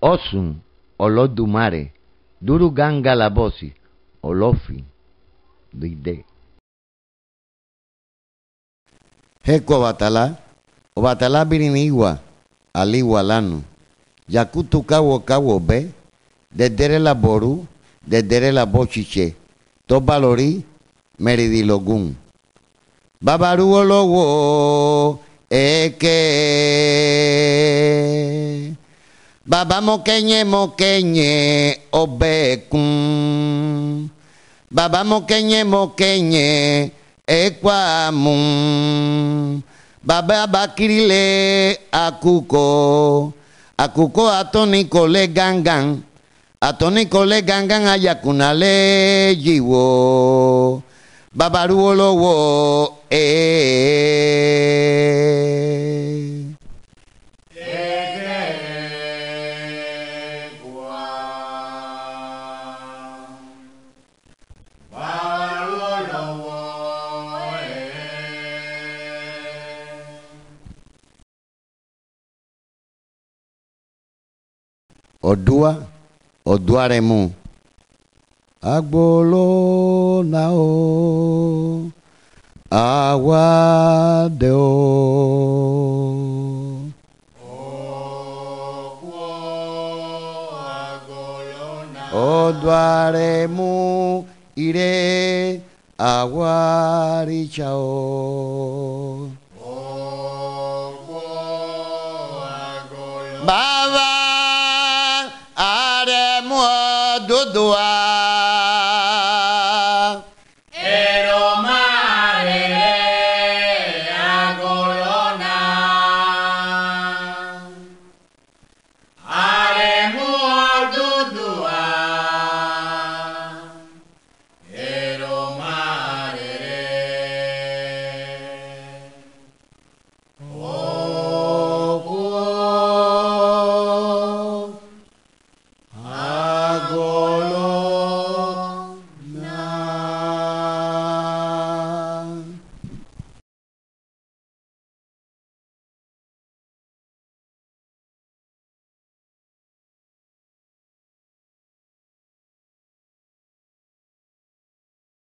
osun olodumare duruganga la bosi olofi duide heko batala o batala biriniwa aliwa lanu yakutu kawo kawo be dedere la boru dedere la bochiche to balori meridilogun babaruolowo eke Baba mokenye mokenye obekum Baba mokenye mokenye ekwamum Baba abakirile akuko Akuko atoni kole gangan Atoni kole gangan ayakuna le jiwo Babaru olowo eh, eh, eh. Odua, Oduaremu. Agbolonao, Aguadeo. Oduaremu ire aguarichao. Baba. moado do ar.